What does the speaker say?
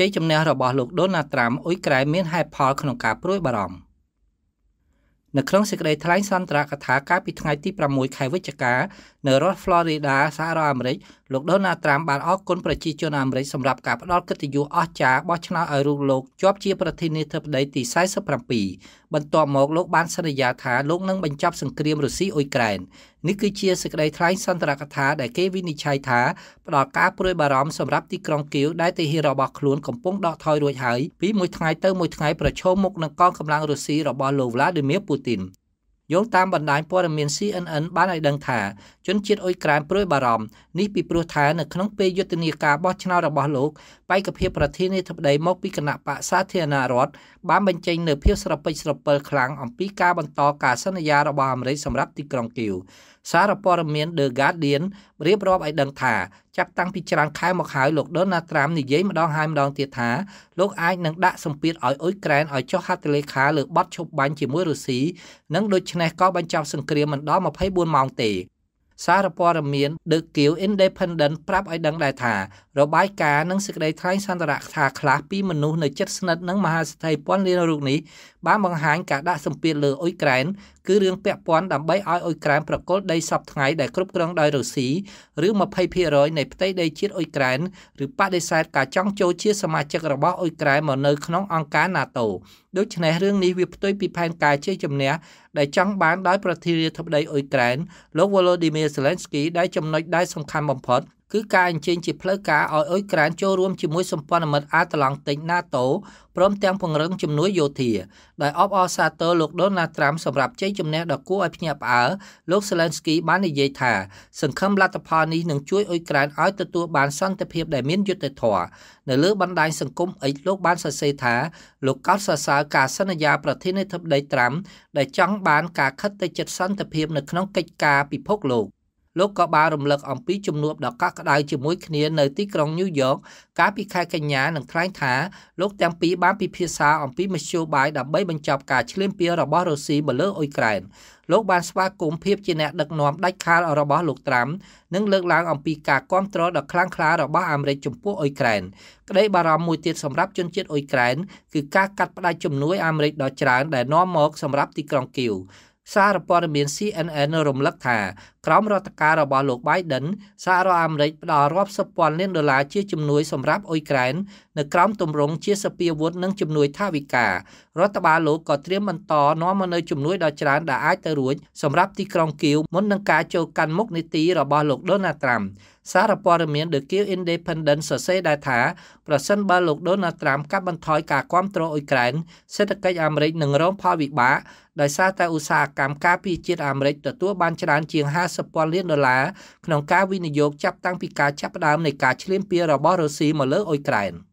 ជ័យជំនះរបស់លោកដូណាល់ត្រាំអ៊ុយក្រែនមានហេតុផលក្នុងការព្រួយបារម្ភនៅក្នុងសេចក្តីថ្លែងសន្ទរកថាកាលពីថ្ងៃទី6ខែវិច្ឆិកានៅរដ្ឋ Florida សហរដ្ឋអាមេរិកលោកដូណាល់ត្រាំបានអរគុណប្រជាជនអាមេរិកសម្រាប់ការផ្ដល់កិត្តិយសអស្ចារ្យបោះឆ្នោតឲ្យរូបលោកជាប់ជាប្រធានាធិបតីទី47បន្ទាប់មកលោកបានសន្យាថាលោកនឹងបញ្ចប់សង្គ្រាមរុស្ស៊ីអ៊ុយក្រែននេះគឺជាសេចក្តីថ្លែងសន្ទរកថាដែលគេវិនិច្ឆ័យថាផ្ដល់ការព្រួយបារម្ភសម្រាប់ទីក្រុងគៀវដែលទាហានរបស់ខ្លួនកំពុងដកថយរួចហើយពីមួយថ្ងៃទៅមួយថ្ងៃប្រឈមមុខនឹងកងកម្លាំងរុស្ស៊ីរបស់លោក Vladimir Putin យោងតាមបណ្ដាញព័ត៌មាន CNN បានឲ្យដឹងថាជនជាតិអ៊ុយក្រែនព្រួយបារម្ភនេះពីព្រោះថានៅក្នុងពេលយុទ្ធនាការបោះឆ្នោតរបស់លោកបេក្ខភាពប្រធានាធិបតីមកពីគណៈបកសាធារណរដ្ឋបានបញ្ចេញនូវភាពស្រពេចស្រពិលខ្លាំងអំពីការបន្តការសន្យារបស់អាមេរិកសម្រាប់ទីក្រុងគៀវសារព័ត៌មាន The Guardian រៀបរាប់ឲ្យដឹងថាចាប់តាំងពីច្រើនខែមកហើយលោក Donald Trump និយាយម្ដងហើយម្ដងទៀតថាលោកអាចនឹងដាក់សម្ពាធឲ្យអ៊ុយក្រែនឲ្យចុះហត្ថលេខាលើបទឈប់បាញ់ជាមួយរុស្ស៊ីនិងដូច្នេះក៏បញ្ចប់សង្គ្រាមមិនដល់24ម៉ោងទេសារព័ត៌មាន The Kiel Independent ប្រាប់ឲ្យដឹងដែរថារបាយការណ៍និងសេចក្តីថ្លែងសន្ទរកថាខ្លះពីមនុស្សនៅជិតស្និទ្ធនឹងមហាសេដ្ឋីពាន់លានរូបនេះបានបង្ហាញការដាក់សម្ពាធលើអ៊ុយក្រែនគឺរឿងពាក់ព័ន្ធដើម្បីឲ្យអ៊ុយក្រែនប្រគល់ដីសពថ្ងៃដែលគ្រប់គ្រងដោយរុស្ស៊ីឬ20%នៃផ្ទៃដីជាតិអ៊ុយក្រែនឬបដិសេធការចង់ចូលជា សមាជិករបស់អ៊ុយក្រែនមកនៅក្នុងអង្គការ NATO ដូច្នេះរឿងនេះវាផ្ទុយពីផែនការជ័យជំនះដែលចង់បានដោយប្រធានាធិបតីអ៊ុយក្រែនលោក Volodymyr Zelensky ដែលចំណុចដែលសំខាន់បំផុតគឺការអញ្ជើញជាផ្លូវការឲ្យអ៊ុយក្រែនចូលរួមជាមួយសម្ព័ន្ធមិត្តអាត្លង់ទិក NATO ព្រមទាំងពង្រឹងជំនួយយោធាដោយអបអរសាទរលោកដូណាល់ត្រាំសម្រាប់ជ័យជំនះដ៏គួរឲ្យភ្ញាក់ផ្អើលលោក Zelensky បាននិយាយថាសង្ឃឹមលទ្ធផលនេះនឹងជួយអ៊ុយក្រែនឲ្យទទួលបានសន្តិភាពដែលមានយុត្តិធម៌នៅលើបណ្ដាញសង្គម X លោកបានសរសេរថាលោកកោតសរសើរការសន្យាប្រធានាធិបតីត្រាំដែលចង់បានការខិតទៅជិតសន្តិភាពនៅក្នុងកិច្ចការពិភពលោកលោកក៏បានរំលឹកអំពីជំនួបដ៏កក់ក្ដៅជាមួយគ្នានៅទីក្រុងញូវយ៉កកាលពីខែកញ្ញានឹងថ្លែងថាលោកទាំងពីរបានពិភាក្សាអំពីមធ្យោបាយដើម្បីបញ្ចប់ការឈ្លានពានរបស់រុស្ស៊ីមកលើអ៊ុយក្រែនលោកបានស្វាគមន៍ភាពជាអ្នកដឹកនាំដាច់ខាតរបស់លោកត្រាំនិងលើកឡើងអំពីការគ្រប់គ្រងដ៏ខ្លាំងក្លារបស់អាមេរិកចំពោះអ៊ុយក្រែនក្តីបារម្ភមួយទៀតសម្រាប់ជនជាតិអ៊ុយក្រែនគឺការកាត់ផ្តាច់ជំនួយអាមេរិកដ៏ច្រើន ដែលនាំមកសម្រាប់ទីក្រុងគៀវសារព័ត៌មាន CNN រំលឹកថាក្រមរដ្ឋការរបស់លោក Biden សហរដ្ឋអាមេរិកផ្ដល់រាប់សិបពាន់លានដុល្លារជាជំនួយសម្រាប់អ៊ុយក្រែននៅក្រោមទម្រង់ជាសពាវុធនិងជំនួយថវិការដ្ឋបាលលោកក៏ត្រៀមបន្តនាំមកនូវជំនួយដ៏ច្រើនដែលអាចទៅរួចសម្រាប់ទីក្រុងគៀវមុននឹងការចូលកាន់មុខនីតិរបស់លោក Donald Trump សារព័ត៌មាន The Kiev Independent សរសេរដែរថាប្រសិនបើលោក Donald Trump កាត់បន្ថយការគាំទ្រអ៊ុយក្រែនសេដ្ឋកិច្ចអាមេរិកនឹងរងផលវិបាកដោយសារតែឧស្សាហកម្មការពារជាតិអាមេរិកទទួលបានច្រើនជាង50,000លានដុល្លារក្នុងការវិនិយោគចាប់តាំងពីការចាប់ផ្ដើមនៃការឈ្លានពានរបស់រុស្ស៊ីមកលើអ៊ុយក្រែន។